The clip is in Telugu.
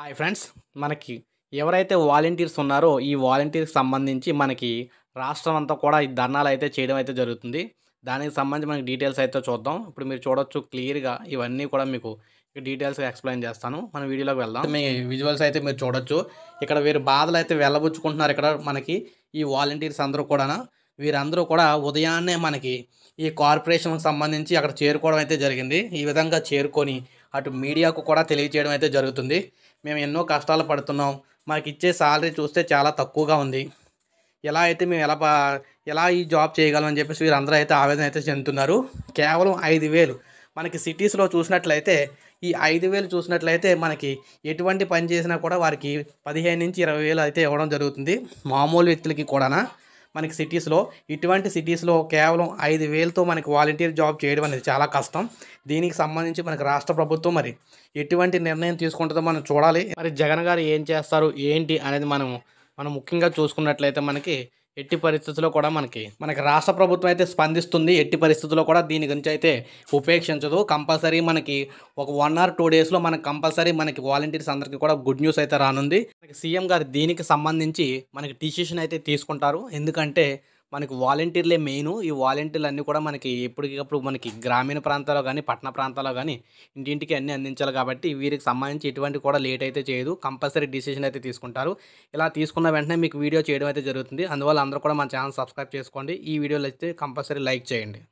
హాయ్ ఫ్రెండ్స్ మనకి ఎవరైతే వాలంటీర్స్ ఉన్నారో ఈ వాలంటీర్కి సంబంధించి మనకి రాష్ట్రం అంతా కూడా ఈ ధర్నాలు అయితే చేయడం అయితే జరుగుతుంది దానికి సంబంధించి మనకి డీటెయిల్స్ అయితే చూద్దాం ఇప్పుడు మీరు చూడొచ్చు క్లియర్గా ఇవన్నీ కూడా మీకు డీటెయిల్స్గా ఎక్స్ప్లెయిన్ చేస్తాను మన వీడియోలోకి వెళ్దాం మీ విజువల్స్ అయితే మీరు చూడొచ్చు ఇక్కడ వీరు బాధలు అయితే వెళ్ళబుచ్చుకుంటున్నారు ఇక్కడ మనకి ఈ వాలంటీర్స్ అందరూ కూడా వీరందరూ కూడా ఉదయాన్నే మనకి ఈ కార్పొరేషన్కి సంబంధించి అక్కడ చేరుకోవడం అయితే జరిగింది ఈ విధంగా చేరుకొని అటు మీడియాకు కూడా తెలియచేయడం అయితే జరుగుతుంది మేము ఎన్నో కష్టాలు పడుతున్నాం మాకు ఇచ్చే శాలరీ చూస్తే చాలా తక్కువగా ఉంది ఎలా అయితే మేము ఎలా ఎలా ఈ జాబ్ చేయగలం అని చెప్పేసి వీరందరూ అయితే ఆవేదన అయితే చెందుతున్నారు కేవలం ఐదు వేలు మనకి సిటీస్లో చూసినట్లయితే ఈ ఐదు వేలు చూసినట్లయితే మనకి ఎటువంటి పని చేసినా కూడా వారికి పదిహేను నుంచి ఇరవై వేలు అయితే ఇవ్వడం జరుగుతుంది మామూలు వ్యక్తులకి కూడానా మనకి సిటీస్లో ఇటువంటి సిటీస్లో కేవలం ఐదు వేలతో మనకి వాలంటీర్ జాబ్ చేయడం అనేది చాలా కష్టం దీనికి సంబంధించి మనకి రాష్ట్ర ప్రభుత్వం మరి ఎటువంటి నిర్ణయం తీసుకుంటుందో మనం చూడాలి మరి జగన్ గారు ఏం చేస్తారు ఏంటి అనేది మనం మనం ముఖ్యంగా చూసుకున్నట్లయితే మనకి ఎట్టి పరిస్థితుల్లో కూడా మనకి మనకి రాష్ట్ర ప్రభుత్వం అయితే స్పందిస్తుంది ఎట్టి పరిస్థితుల్లో కూడా దీని గురించి అయితే ఉపేక్షించదు కంపల్సరీ మనకి ఒక వన్ ఆర్ టూ డేస్లో మనకి కంపల్సరీ మనకి వాలంటీర్స్ అందరికీ కూడా గుడ్ న్యూస్ అయితే రానుంది మనకి సీఎం గారు దీనికి సంబంధించి మనకి డిసిషన్ అయితే తీసుకుంటారు ఎందుకంటే మనకి వాలంటీర్లే మెయిన్ ఈ వాలంటీర్లు అన్నీ కూడా మనకి ఎప్పటికప్పుడు మనకి గ్రామీణ ప్రాంతాల్లో కానీ పట్టణ ప్రాంతాల్లో కానీ ఇంటింటికి అన్నీ అందించాలి కాబట్టి వీరికి సంబంధించి ఎటువంటి కూడా లేట్ అయితే చేయదు కంపల్సరీ డిసిషన్ అయితే తీసుకుంటారు ఇలా తీసుకున్న వెంటనే మీకు వీడియో చేయడం అయితే జరుగుతుంది అందువల్ల అందరూ కూడా మన ఛానల్ సబ్స్క్రైబ్ చేసుకోండి ఈ వీడియోలు అయితే కంపల్సరీ లైక్ చేయండి